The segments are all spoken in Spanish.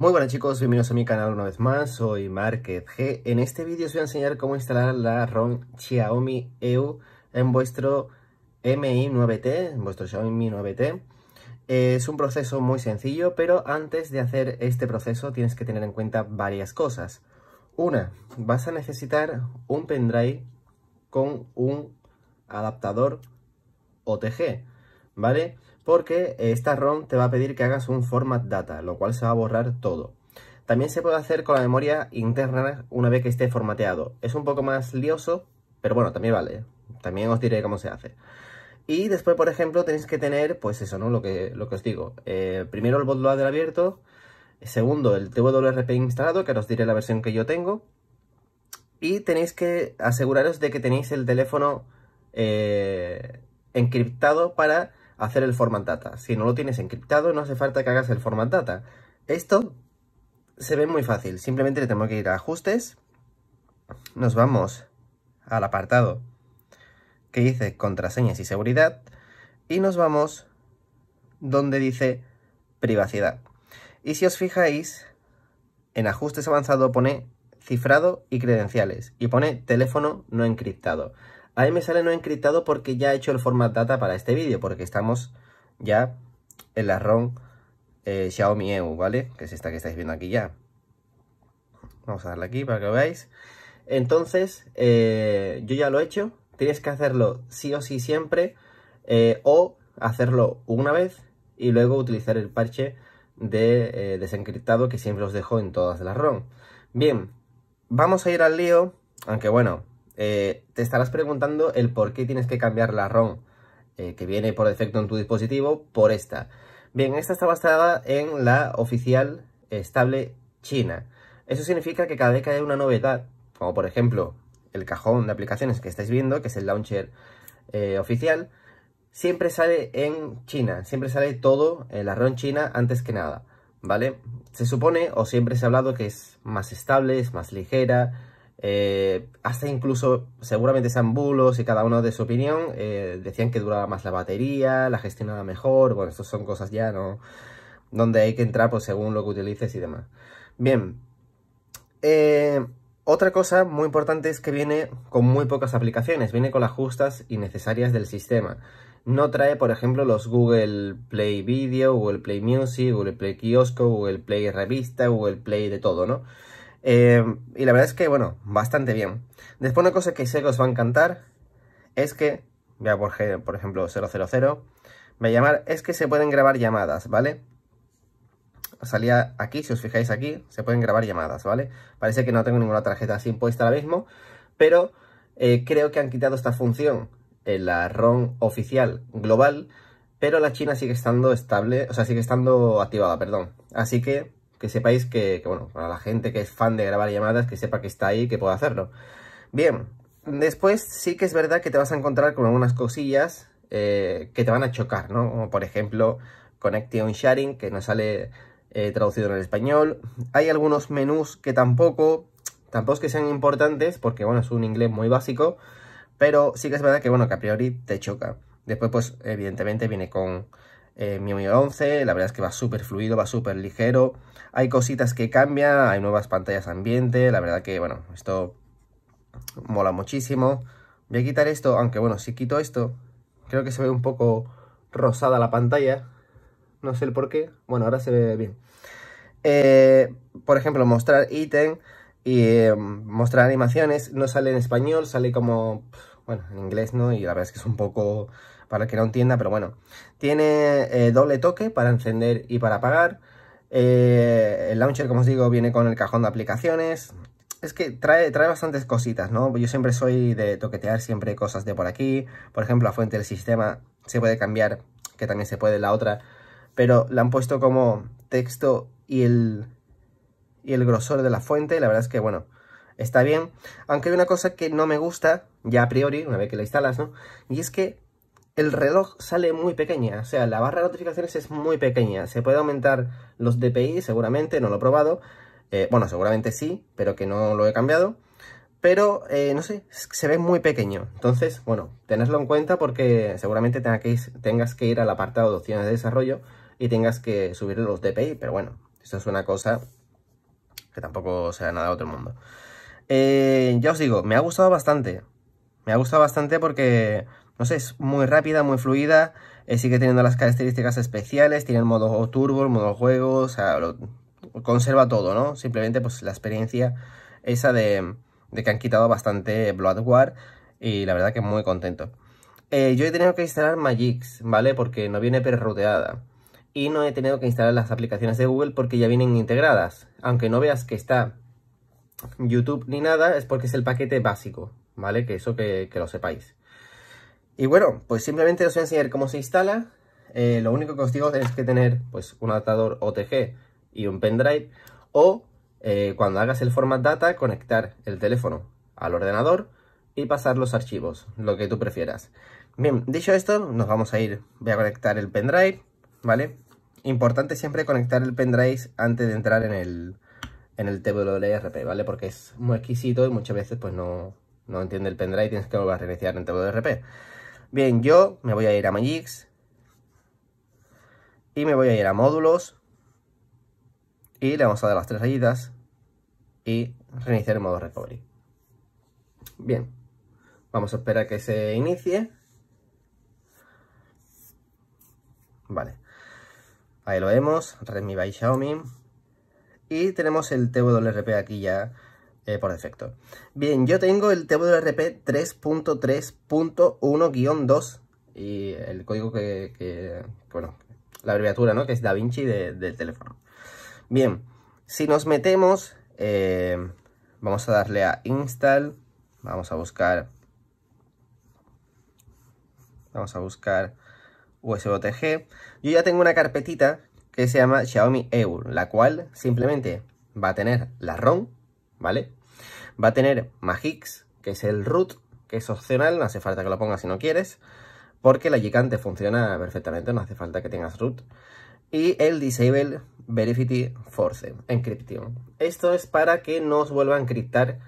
Muy buenas chicos, bienvenidos a mi canal una vez más, soy Market G. En este vídeo os voy a enseñar cómo instalar la ROM Xiaomi EU en vuestro MI9T, en vuestro Xiaomi 9T. Es un proceso muy sencillo, pero antes de hacer este proceso tienes que tener en cuenta varias cosas. Una, vas a necesitar un pendrive con un adaptador OTG, ¿vale? porque eh, esta ROM te va a pedir que hagas un format data, lo cual se va a borrar todo. También se puede hacer con la memoria interna una vez que esté formateado. Es un poco más lioso, pero bueno, también vale. ¿eh? También os diré cómo se hace. Y después, por ejemplo, tenéis que tener, pues eso, ¿no? Lo que, lo que os digo. Eh, primero el bootloader abierto. Segundo, el TWRP instalado, que os diré la versión que yo tengo. Y tenéis que aseguraros de que tenéis el teléfono encriptado para hacer el format data. Si no lo tienes encriptado, no hace falta que hagas el format data. Esto se ve muy fácil. Simplemente le tenemos que ir a ajustes. Nos vamos al apartado que dice contraseñas y seguridad. Y nos vamos donde dice privacidad. Y si os fijáis, en ajustes avanzado pone cifrado y credenciales. Y pone teléfono no encriptado. A me sale no encriptado porque ya he hecho el format data para este vídeo, porque estamos ya en la ROM eh, Xiaomi EU, ¿vale? Que es esta que estáis viendo aquí ya. Vamos a darle aquí para que veáis. Entonces, eh, yo ya lo he hecho. Tienes que hacerlo sí o sí siempre eh, o hacerlo una vez y luego utilizar el parche de desencriptado que siempre os dejo en todas las ROM. Bien, vamos a ir al lío, aunque bueno, eh, te estarás preguntando el por qué tienes que cambiar la ROM eh, que viene por defecto en tu dispositivo por esta. Bien, esta está basada en la oficial eh, estable china. Eso significa que cada vez que hay una novedad, como por ejemplo el cajón de aplicaciones que estáis viendo, que es el launcher oficial, siempre sale en China, siempre sale todo en la ROM china antes que nada, ¿vale? Se supone, o siempre se ha hablado, que es más estable, es más ligera, eh, hasta incluso seguramente sean bulos y cada uno de su opinión. Eh, decían que duraba más la batería, la gestionaba mejor. Bueno, estas son cosas ya, ¿no? Donde hay que entrar pues, según lo que utilices y demás. Bien. Eh, otra cosa muy importante es que viene con muy pocas aplicaciones. Viene con las justas y necesarias del sistema. No trae, por ejemplo, los Google Play Video, Google Play Music, Google Play Kiosco, Google Play Revista, Google Play de todo, ¿no? Eh, y la verdad es que, bueno, bastante bien. Después una cosa que sé que os va a encantar es que, voy a por, por ejemplo 000, va a llamar, es que se pueden grabar llamadas, ¿vale? Salía aquí, si os fijáis aquí, se pueden grabar llamadas, ¿vale? Parece que no tengo ninguna tarjeta así puesta ahora mismo, pero eh, creo que han quitado esta función en eh, la ROM oficial global, pero la China sigue estando estable, o sea, sigue estando activada, perdón. Así que que sepáis que, bueno, para la gente que es fan de grabar llamadas, que sepa que está ahí que puede hacerlo. Bien, después sí que es verdad que te vas a encontrar con algunas cosillas eh, que te van a chocar, ¿no? Como por ejemplo, Connection Sharing, que no sale eh, traducido en el español. Hay algunos menús que tampoco, tampoco es que sean importantes, porque bueno, es un inglés muy básico, pero sí que es verdad que bueno, que a priori te choca. Después, pues, evidentemente viene con eh, Mi 11, la verdad es que va súper fluido, va súper ligero. Hay cositas que cambian, hay nuevas pantallas ambiente, la verdad que, bueno, esto mola muchísimo. Voy a quitar esto, aunque bueno, si quito esto, creo que se ve un poco rosada la pantalla. No sé el por qué. Bueno, ahora se ve bien. Eh, por ejemplo, mostrar ítem y eh, mostrar animaciones no sale en español, sale como, bueno, en inglés, ¿no? Y la verdad es que es un poco para el que no entienda, pero bueno. Tiene eh, doble toque para encender y para apagar. Eh, el launcher, como os digo, viene con el cajón de aplicaciones. Es que trae, trae bastantes cositas, ¿no? Yo siempre soy de toquetear siempre cosas de por aquí. Por ejemplo, la fuente del sistema se puede cambiar, que también se puede la otra. Pero la han puesto como texto y y el grosor de la fuente. La verdad es que, bueno, está bien. Aunque hay una cosa que no me gusta, ya a priori, una vez que la instalas, ¿no? Y es que el reloj sale muy pequeña, o sea, la barra de notificaciones es muy pequeña. Se puede aumentar los DPI, seguramente, no lo he probado. Eh, bueno, seguramente sí, pero que no lo he cambiado. Pero, eh, no sé, se ve muy pequeño. Entonces, bueno, tenedlo en cuenta porque seguramente tengas que ir al apartado de opciones de desarrollo y tengas que subir los DPI. Pero bueno, eso es una cosa que tampoco sea nada de otro mundo. Eh, ya os digo, me ha gustado bastante. Me ha gustado bastante porque no sé, es muy rápida, muy fluida, eh, sigue teniendo las características especiales, tiene el modo turbo, el modo juego, conserva todo, ¿no? Simplemente pues la experiencia esa de, que han quitado bastante Blood War y la verdad que muy contento. Eh, yo he tenido que instalar Magix, ¿vale? Porque no viene perruteada. Y no he tenido que instalar las aplicaciones de Google porque ya vienen integradas. Aunque no veas que está YouTube ni nada, es porque es el paquete básico, ¿vale? Que eso que lo sepáis. Y bueno, pues simplemente os voy a enseñar cómo se instala. Eh, lo único que os digo es que tener pues, un adaptador OTG y un pendrive o eh, cuando hagas el format data conectar el teléfono al ordenador y pasar los archivos, lo que tú prefieras. Bien, dicho esto, nos vamos a ir. Voy a conectar el pendrive, ¿vale? Importante siempre conectar el pendrive antes de entrar en el, en el TWRP, ¿vale? Porque es muy exquisito y muchas veces pues no, no entiende el pendrive y tienes que volver a reiniciar en TWRP. Bien, yo me voy a ir a Magix. Y me voy a ir a módulos. Y le vamos a dar las tres rayitas. Y reiniciar el modo recovery. Bien. Vamos a esperar que se inicie. Vale. Ahí lo vemos. Redmi by Xiaomi. Y tenemos el TWRP aquí ya eh, por defecto. Bien, yo tengo el TWRP 3.3.1-2 y el código que, bueno, la abreviatura, ¿no? Que es DaVinci de, del teléfono. Bien, si nos metemos, eh, vamos a darle a install, vamos a buscar, vamos a buscar USBTG. Yo ya tengo una carpetita que se llama Xiaomi EU, la cual simplemente va a tener la ROM, ¿vale? Va a tener Magix, que es el root, que es opcional, no hace falta que lo pongas si no quieres, porque la gigante funciona perfectamente, no hace falta que tengas root. Y el Disable Verify Force, Encryption. Esto es para que no os vuelva a encriptar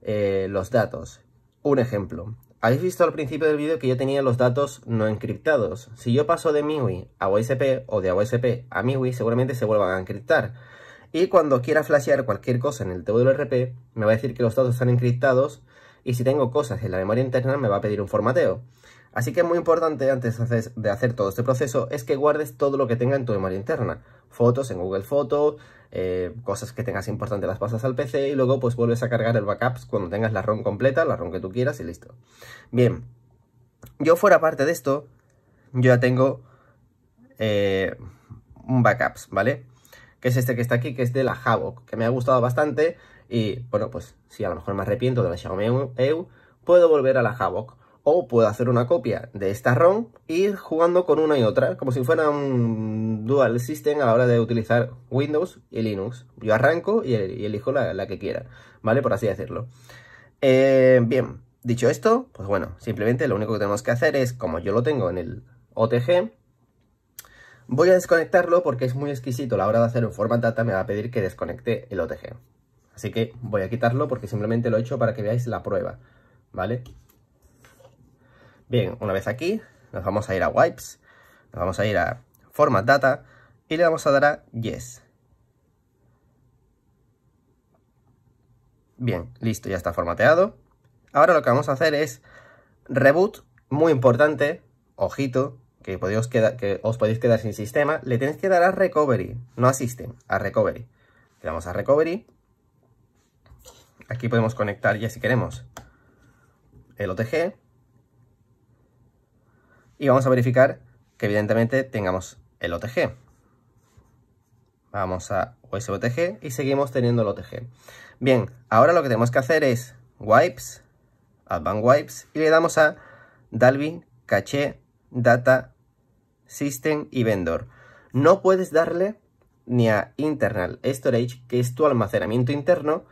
eh, los datos. Un ejemplo. Habéis visto al principio del vídeo que yo tenía los datos no encriptados. Si yo paso de MIUI a OSP o de OSP a MIUI, seguramente se vuelvan a encriptar. Y cuando quiera flashear cualquier cosa en el TWRP, me va a decir que los datos están encriptados y si tengo cosas en la memoria interna me va a pedir un formateo. Así que es muy importante antes de hacer todo este proceso es que guardes todo lo que tenga en tu memoria interna. Fotos en Google Photos, eh, cosas que tengas importantes las pasas al PC y luego pues vuelves a cargar el backups cuando tengas la ROM completa, la ROM que tú quieras y listo. Bien, yo fuera parte de esto, yo ya tengo eh, un backups, ¿vale? que es este que está aquí, que es de la Havoc, que me ha gustado bastante. Y bueno, pues si a lo mejor me arrepiento de la Xiaomi EU, puedo volver a la Havoc. O puedo hacer una copia de esta ROM e ir jugando con una y otra, como si fuera un dual system a la hora de utilizar Windows y Linux. Yo arranco y, elijo la, que quiera, ¿vale? Por así decirlo. Eh, bien, dicho esto, pues bueno, simplemente lo único que tenemos que hacer es, como yo lo tengo en el OTG, Voy a desconectarlo porque es muy exquisito. la hora de hacer un format data me va a pedir que desconecte el OTG. Así que voy a quitarlo porque simplemente lo he hecho para que veáis la prueba. ¿Vale? Bien, una vez aquí, nos vamos a ir a Wipes. Nos vamos a ir a Format Data y le vamos a dar a Yes. Bien, listo, ya está formateado. Ahora lo que vamos a hacer es reboot, muy importante, ojito, que, os podéis quedar sin sistema, le tenéis que dar a Recovery, no a System, a Recovery. Le damos a Recovery. Aquí podemos conectar ya si queremos el OTG. Y vamos a verificar que evidentemente tengamos el OTG. Vamos a OTG y seguimos teniendo el OTG. Bien, ahora lo que tenemos que hacer es Wipes, Advanced Wipes, y le damos a Dalvin Caché Data System y Vendor. No puedes darle ni a Internal Storage, que es tu almacenamiento interno,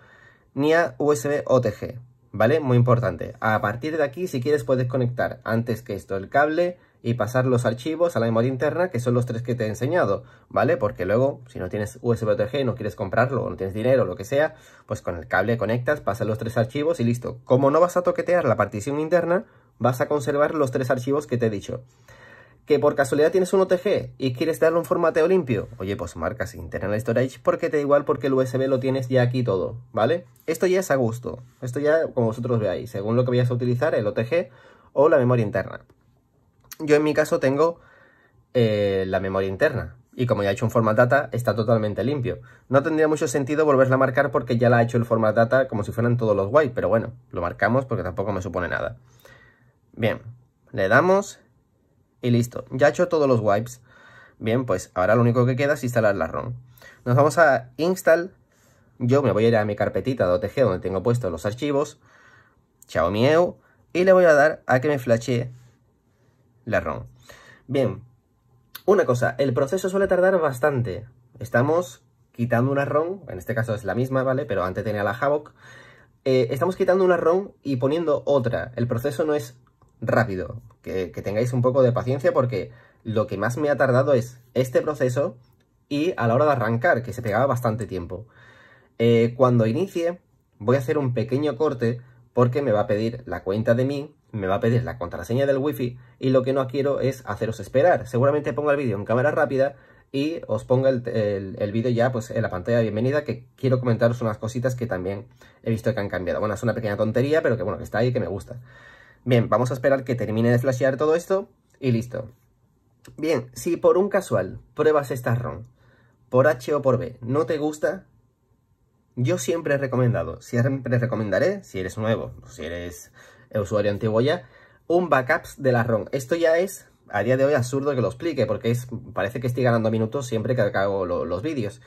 ni a USB OTG, ¿vale? Muy importante. A partir de aquí, si quieres, puedes conectar antes que esto el cable y pasar los archivos a la memoria interna, que son los tres que te he enseñado, ¿vale? Porque luego, si no tienes USB OTG y no quieres comprarlo, o no tienes dinero, o lo que sea, pues con el cable conectas, pasas los tres archivos y listo. Como no vas a toquetear la partición interna, vas a conservar los tres archivos que te he dicho que por casualidad tienes un OTG y quieres darle un formateo limpio, oye, pues marcas internal storage porque te da igual porque el USB lo tienes ya aquí todo, ¿vale? Esto ya es a gusto, esto ya como vosotros veáis, según lo que vayas a utilizar, el OTG o la memoria interna. Yo en mi caso tengo eh, la memoria interna y como ya he hecho un format data, está totalmente limpio. No tendría mucho sentido volverla a marcar porque ya la ha hecho el format data como si fueran todos los guay. pero bueno, lo marcamos porque tampoco me supone nada. Bien, le damos y listo, ya he hecho todos los wipes. Bien, pues ahora lo único que queda es instalar la ROM. Nos vamos a install. Yo me voy a ir a mi carpetita de OTG donde tengo puestos los archivos. Chao EU. Y le voy a dar a que me flashee la ROM. Bien, una cosa, el proceso suele tardar bastante. Estamos quitando una ROM, en este caso es la misma, ¿vale? Pero antes tenía la Havoc. Eh, estamos quitando una ROM y poniendo otra. El proceso no es rápido, que, tengáis un poco de paciencia porque lo que más me ha tardado es este proceso y a la hora de arrancar, que se pegaba bastante tiempo. Eh, cuando inicie, voy a hacer un pequeño corte porque me va a pedir la cuenta de mí, me va a pedir la contraseña del wifi y lo que no quiero es haceros esperar. Seguramente pongo el vídeo en cámara rápida y os ponga el, el, el vídeo ya pues, en la pantalla de bienvenida que quiero comentaros unas cositas que también he visto que han cambiado. Bueno, es una pequeña tontería, pero que bueno, que está ahí y que me gusta. Bien, vamos a esperar que termine de flashear todo esto y listo. Bien, si por un casual pruebas esta ROM, por H o por B, no te gusta, yo siempre he recomendado, siempre recomendaré, si eres nuevo, si eres usuario antiguo ya, un backup de la ROM. Esto ya es, a día de hoy, absurdo que lo explique, porque es, parece que estoy ganando minutos siempre que hago los vídeos.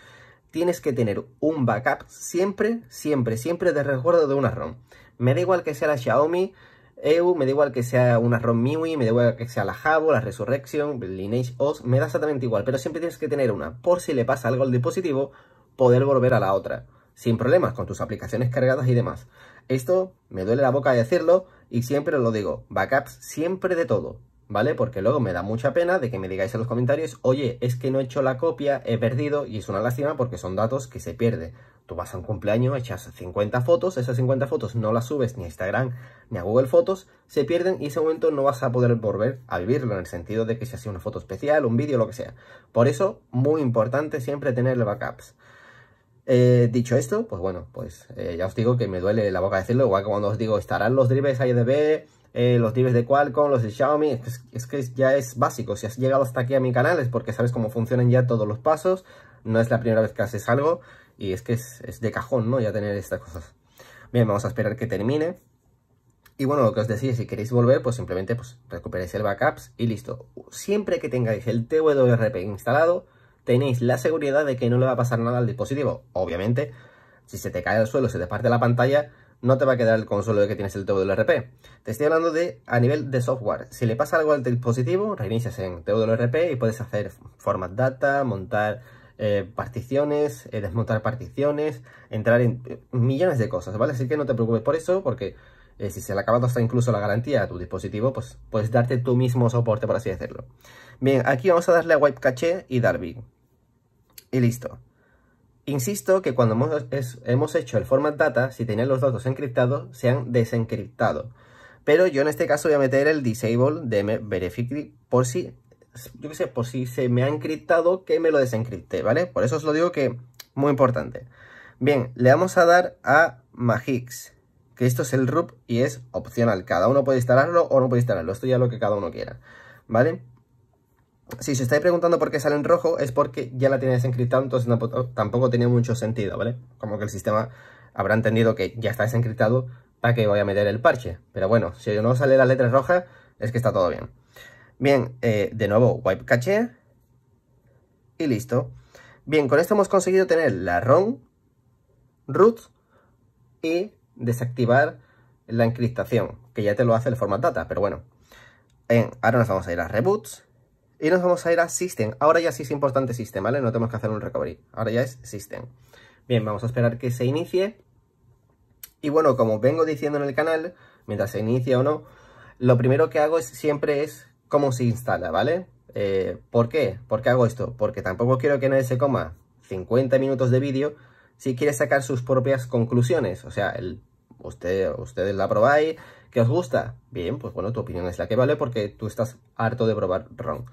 Tienes que tener un backup siempre, siempre, siempre de recuerdo de una ROM. Me da igual que sea la Xiaomi, EU, me da igual que sea una ROM MIUI, me da igual que sea la Jabo, la Resurrection, Lineage OS, me da exactamente igual, pero siempre tienes que tener una, por si le pasa algo al dispositivo, poder volver a la otra, sin problemas, con tus aplicaciones cargadas y demás. Esto me duele la boca de decirlo y siempre lo digo, backups siempre de todo, ¿vale? Porque luego me da mucha pena de que me digáis en los comentarios, oye, es que no he hecho la copia, he perdido, y es una lástima porque son datos que se pierden. Tú vas a un cumpleaños, echas 50 fotos, esas 50 fotos no las subes ni a Instagram ni a Google Fotos, se pierden y ese momento no vas a poder volver a vivirlo en el sentido de que se hace una foto especial, un vídeo, lo que sea. Por eso, muy importante siempre tener backups. Eh, dicho esto, pues bueno, pues eh, ya os digo que me duele la boca decirlo, igual que cuando os digo, estarán los drives IDB, eh, los drives de Qualcomm, los de Xiaomi, es, que ya es básico, si has llegado hasta aquí a mi canal es porque sabes cómo funcionan ya todos los pasos, no es la primera vez que haces algo, y es que es, de cajón, ¿no? Ya tener estas cosas. Bien, vamos a esperar que termine. Y bueno, lo que os decía, si queréis volver, pues simplemente pues, recuperéis el backups y listo. Siempre que tengáis el TWRP instalado, tenéis la seguridad de que no le va a pasar nada al dispositivo. Obviamente, si se te cae al suelo, se te parte la pantalla, no te va a quedar el consuelo de que tienes el TWRP. Te estoy hablando de a nivel de software. Si le pasa algo al dispositivo, reinicias en TWRP y puedes hacer format data, montar eh, particiones, eh, desmontar particiones, entrar en eh, millones de cosas, ¿vale? Así que no te preocupes por eso, porque si se le ha acabado hasta incluso la garantía a tu dispositivo, pues puedes darte tú mismo soporte, por así decirlo. Bien, aquí vamos a darle a Wipe caché y big Y listo. Insisto que cuando hemos, hecho el format data, si tenían los datos encriptados, se han desencriptado. Pero yo en este caso voy a meter el disable de verific por si yo qué sé, por si se me ha encriptado, que me lo desencripte, ¿vale? Por eso os lo digo que muy importante. Bien, le vamos a dar a Magix, que esto es el RUP y es opcional. Cada uno puede instalarlo o no puede instalarlo, esto ya es lo que cada uno quiera, ¿vale? Si se estáis preguntando por qué sale en rojo, es porque ya la tiene desencriptado entonces tampoco, tiene mucho sentido, ¿vale? Como que el sistema habrá entendido que ya está desencriptado, ¿para que voy a meter el parche? Pero bueno, si no sale la letra roja es que está todo bien. Bien, eh, de nuevo, wipe caché. Y listo. Bien, con esto hemos conseguido tener la ROM, root y desactivar la encriptación, que ya te lo hace el format data, pero bueno. ahora nos vamos a ir a reboots y nos vamos a ir a system. Ahora ya sí es importante system, ¿vale? No tenemos que hacer un recovery. Ahora ya es system. Bien, vamos a esperar que se inicie. Y bueno, como vengo diciendo en el canal, mientras se inicia o no, lo primero que hago es, siempre es cómo se instala, ¿vale? Eh, ¿Por qué? ¿Por qué hago esto? Porque tampoco quiero que nadie se coma 50 minutos de vídeo si quiere sacar sus propias conclusiones. O sea, el, usted, ustedes la probáis, que os gusta? Bien, pues bueno, tu opinión es la que vale porque tú estás harto de probar ROM.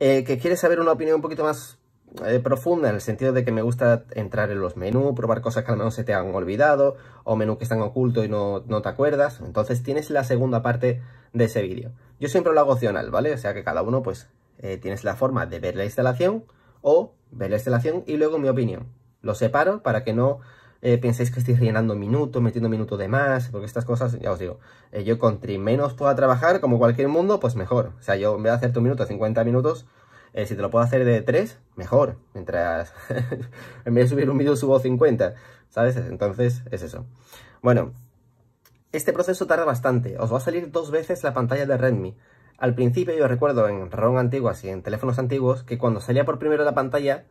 Eh, ¿Que quieres saber una opinión un poquito más eh, profunda en el sentido de que me gusta entrar en los menús, probar cosas que a al menos se te han olvidado o menús que están ocultos y no, te acuerdas. Entonces tienes la segunda parte de ese vídeo. Yo siempre lo hago opcional, ¿vale? O sea que cada uno pues eh, tienes la forma de ver la instalación o ver la instalación y luego mi opinión. Lo separo para que no eh, penséis que estoy rellenando minutos, metiendo minutos de más, porque estas cosas, ya os digo, eh, yo con menos pueda trabajar, como cualquier mundo, pues mejor. O sea, yo en vez de hacerte un minuto, 50 minutos, eh, si te lo puedo hacer de 3, mejor. Mientras, en vez de subir un vídeo, subo 50, ¿sabes? Entonces, es eso. Bueno, este proceso tarda bastante. Os va a salir dos veces la pantalla de Redmi. Al principio, yo recuerdo en ROM antiguas y en teléfonos antiguos, que cuando salía por primero la pantalla,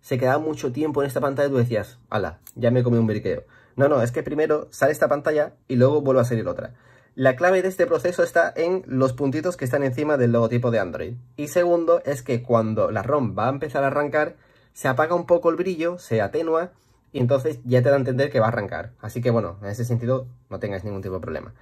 se quedaba mucho tiempo en esta pantalla y tú decías, ala, ya me comí un briqueo. No, no, es que primero sale esta pantalla y luego vuelve a salir otra. La clave de este proceso está en los puntitos que están encima del logotipo de Android. Y segundo es que cuando la ROM va a empezar a arrancar, se apaga un poco el brillo, se atenúa y entonces ya te da a entender que va a arrancar. Así que bueno, en ese sentido no tengáis ningún tipo de problema.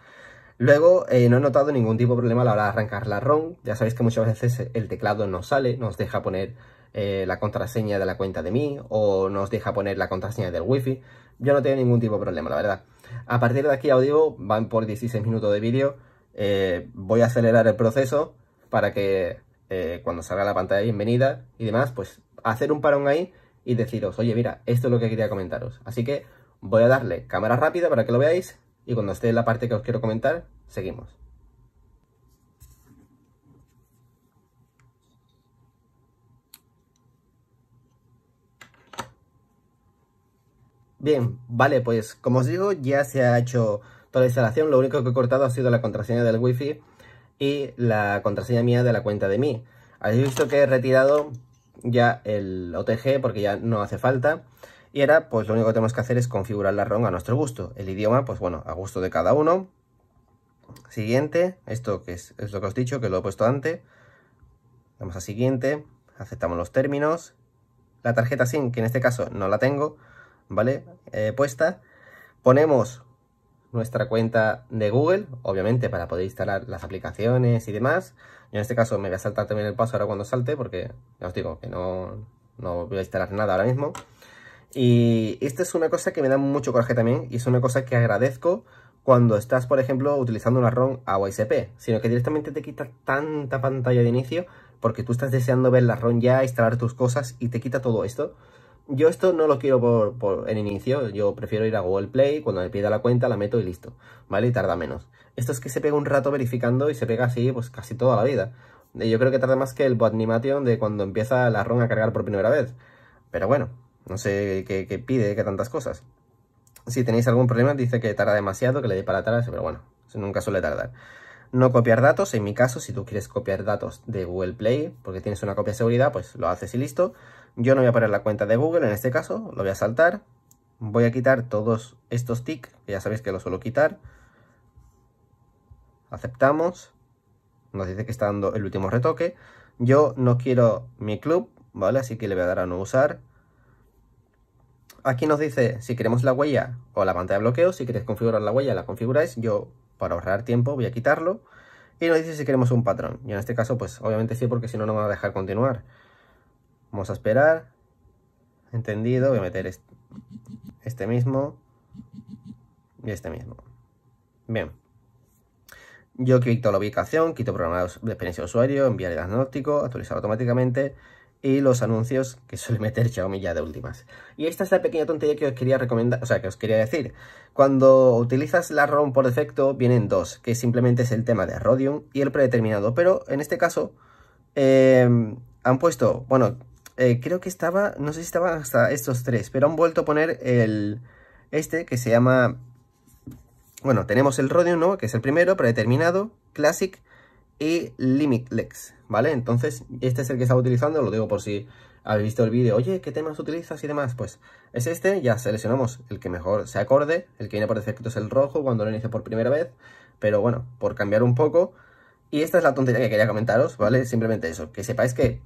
Luego eh, no he notado ningún tipo de problema a la hora de arrancar la ROM. Ya sabéis que muchas veces el teclado no sale, nos deja poner eh, la contraseña de la cuenta de mí o nos deja poner la contraseña del wifi. Yo no tengo ningún tipo de problema, la verdad. A partir de aquí, audio, van por 16 minutos de vídeo. Eh, voy a acelerar el proceso para que eh, cuando salga la pantalla de bienvenida y demás, pues hacer un parón ahí y deciros, oye, mira, esto es lo que quería comentaros. Así que voy a darle cámara rápida para que lo veáis y cuando esté en la parte que os quiero comentar, seguimos. Bien, vale, pues como os digo, ya se ha hecho toda la instalación. Lo único que he cortado ha sido la contraseña del wifi y la contraseña mía de la cuenta de mí. Habéis visto que he retirado ya el OTG porque ya no hace falta. Y ahora, pues lo único que tenemos que hacer es configurar la ROM a nuestro gusto. El idioma, pues bueno, a gusto de cada uno. Siguiente, esto que es, es lo que os he dicho, que lo he puesto antes. Vamos a siguiente, aceptamos los términos. La tarjeta SIM, que en este caso no la tengo, ¿vale? Eh, puesta. Ponemos nuestra cuenta de Google, obviamente para poder instalar las aplicaciones y demás. Yo en este caso me voy a saltar también el paso ahora cuando salte porque ya os digo que no, no voy a instalar nada ahora mismo. Y esta es una cosa que me da mucho coraje también y es una cosa que agradezco cuando estás, por ejemplo, utilizando una ROM AOSP, sino que directamente te quita tanta pantalla de inicio porque tú estás deseando ver la ROM ya, instalar tus cosas y te quita todo esto. Yo esto no lo quiero por, por, en inicio, yo prefiero ir a Google Play, cuando me pida la cuenta la meto y listo, ¿vale? Y tarda menos. Esto es que se pega un rato verificando y se pega así pues casi toda la vida. Yo creo que tarda más que el Botnimation de cuando empieza la ROM a cargar por primera vez. Pero bueno, no sé qué, pide, qué tantas cosas. Si tenéis algún problema, dice que tarda demasiado, que le dé para atrás, pero bueno, nunca suele tardar. No copiar datos, en mi caso, si tú quieres copiar datos de Google Play, porque tienes una copia de seguridad, pues lo haces y listo. Yo no voy a poner la cuenta de Google, en este caso, lo voy a saltar. Voy a quitar todos estos tick, que ya sabéis que lo suelo quitar. Aceptamos. Nos dice que está dando el último retoque. Yo no quiero mi club, ¿vale? Así que le voy a dar a no usar. Aquí nos dice si queremos la huella o la pantalla de bloqueo. Si queréis configurar la huella, la configuráis. Yo, para ahorrar tiempo, voy a quitarlo. Y nos dice si queremos un patrón. Y en este caso, pues obviamente sí, porque si no, no me va a dejar continuar. Vamos a esperar. Entendido, voy a meter este, mismo y este mismo. Bien. Yo quito la ubicación, quito programas de experiencia de usuario, enviar el diagnóstico, actualizar automáticamente y los anuncios que suele meter Xiaomi ya de últimas. Y esta es la pequeña tontería que os quería recomendar, o sea, que os quería decir. Cuando utilizas la ROM por defecto vienen dos, que simplemente es el tema de Rodium y el predeterminado. Pero en este caso eh, han puesto, bueno, eh, creo que estaba, no sé si estaban hasta estos tres, pero han vuelto a poner el este que se llama, bueno, tenemos el Rodium, ¿no? Que es el primero, predeterminado, Classic y Limitlex, ¿vale? Entonces, este es el que estaba utilizando, lo digo por si habéis visto el vídeo, oye, ¿qué temas utilizas y demás? Pues es este, ya seleccionamos el que mejor se acorde, el que viene por defecto es el rojo cuando lo hice por primera vez, pero bueno, por cambiar un poco. Y esta es la tontería que quería comentaros, ¿vale? Simplemente eso, que sepáis que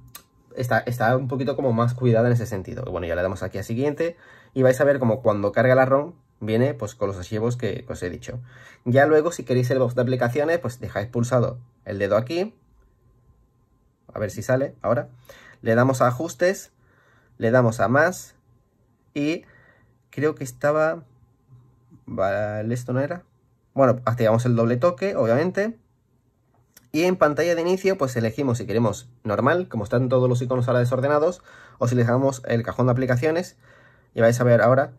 está, un poquito como más cuidada en ese sentido. Bueno, ya le damos aquí a siguiente y vais a ver como cuando carga la ROM viene pues con los archivos que os he dicho. Ya luego si queréis el box de aplicaciones pues dejáis pulsado el dedo aquí. A ver si sale ahora. Le damos a ajustes, le damos a más y creo que estaba... Vale, esto no era. Bueno, activamos el doble toque, obviamente. Y en pantalla de inicio, pues elegimos si queremos normal, como están todos los iconos ahora desordenados, o si le dejamos el cajón de aplicaciones, y vais a ver ahora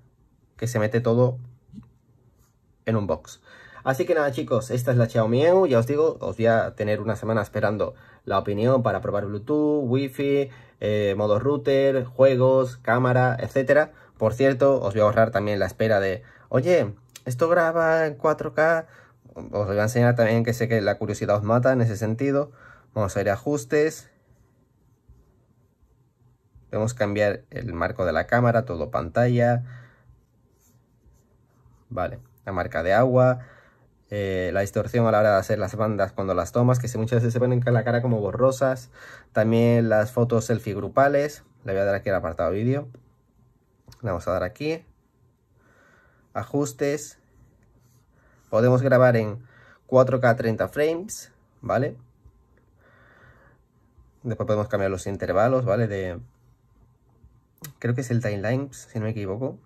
que se mete todo en un box. Así que nada chicos, esta es la Xiaomi EU, ya os digo, os voy a tener una semana esperando la opinión para probar Bluetooth, Wi-Fi, eh, modo router, juegos, cámara, etc. Por cierto, os voy a ahorrar también la espera de, oye, esto graba en 4K, os voy a enseñar también que sé que la curiosidad os mata en ese sentido. Vamos a ir a ajustes. Podemos cambiar el marco de la cámara, todo pantalla. Vale, la marca de agua. Eh, la distorsión a la hora de hacer las bandas cuando las tomas, que si muchas veces se ponen la cara como borrosas. También las fotos selfie grupales. Le voy a dar aquí el apartado vídeo. Le vamos a dar aquí. Ajustes. Podemos grabar en 4K 30 frames, ¿vale? Después podemos cambiar los intervalos, ¿vale? De, creo que es el timeline, si no me equivoco.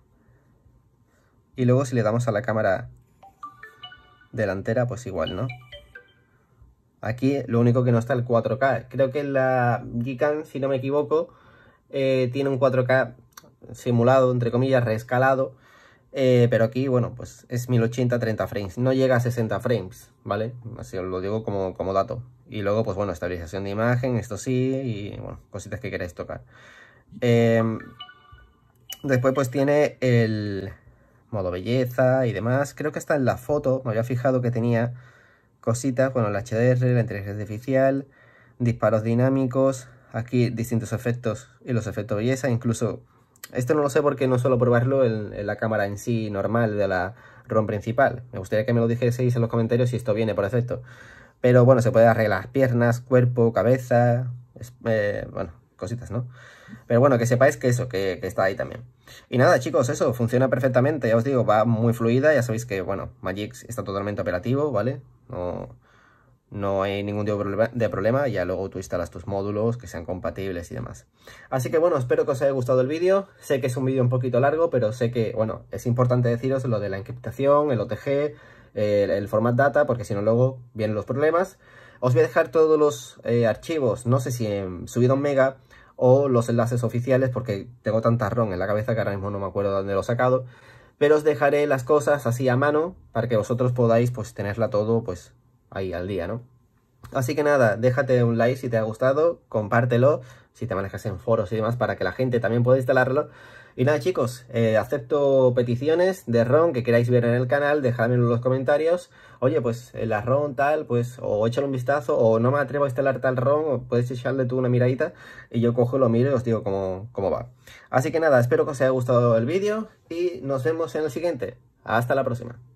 Y luego si le damos a la cámara delantera, pues igual, ¿no? Aquí lo único que no está el 4K. Creo que la Gcam, si no me equivoco, eh, tiene un 4K simulado, entre comillas, reescalado, eh, pero aquí, bueno, pues es 1080 30 frames. No llega a 60 frames, ¿vale? Así os lo digo como, dato. Y luego, pues bueno, estabilización de imagen, esto sí, y bueno, cositas que queráis tocar. Em, después, pues tiene el modo belleza y demás. Creo que está en la foto, me había fijado que tenía cositas, bueno, el HDR, la inteligencia artificial, disparos dinámicos, aquí distintos efectos y los efectos belleza, incluso esto no lo sé porque no suelo probarlo en, la cámara en sí normal de la ROM principal. Me gustaría que me lo dijeseis en los comentarios si esto viene por efecto, Pero bueno, se puede arreglar piernas, cuerpo, cabeza, eh, bueno, cositas, ¿no? Pero bueno, que sepáis que eso, que, que, está ahí también. Y nada, chicos, eso, funciona perfectamente, ya os digo, va muy fluida, ya sabéis que, bueno, Magix está totalmente operativo, ¿vale? No, no hay ningún tipo de problema, ya luego tú instalas tus módulos que sean compatibles y demás. Así que bueno, espero que os haya gustado el vídeo, sé que es un vídeo un poquito largo, pero sé que, bueno, es importante deciros lo de la encriptación, el OTG, el, format data, porque si no luego vienen los problemas. Os voy a dejar todos los eh, archivos, no sé si en, subido en Mega o los enlaces oficiales, porque tengo tanta ron en la cabeza que ahora mismo no me acuerdo de dónde lo he sacado, pero os dejaré las cosas así a mano para que vosotros podáis pues tenerla todo pues ahí al día, ¿no? Así que nada, déjate un like si te ha gustado, compártelo, si te manejas en foros y demás, para que la gente también pueda instalarlo. Y nada chicos, eh, acepto peticiones de ROM que queráis ver en el canal, dejadme en los comentarios. Oye, pues eh, la ROM tal, pues o échale un vistazo, o no me atrevo a instalar tal ROM, o puedes echarle tú una miradita y yo cojo, lo miro y os digo cómo, cómo va. Así que nada, espero que os haya gustado el vídeo y nos vemos en el siguiente. Hasta la próxima.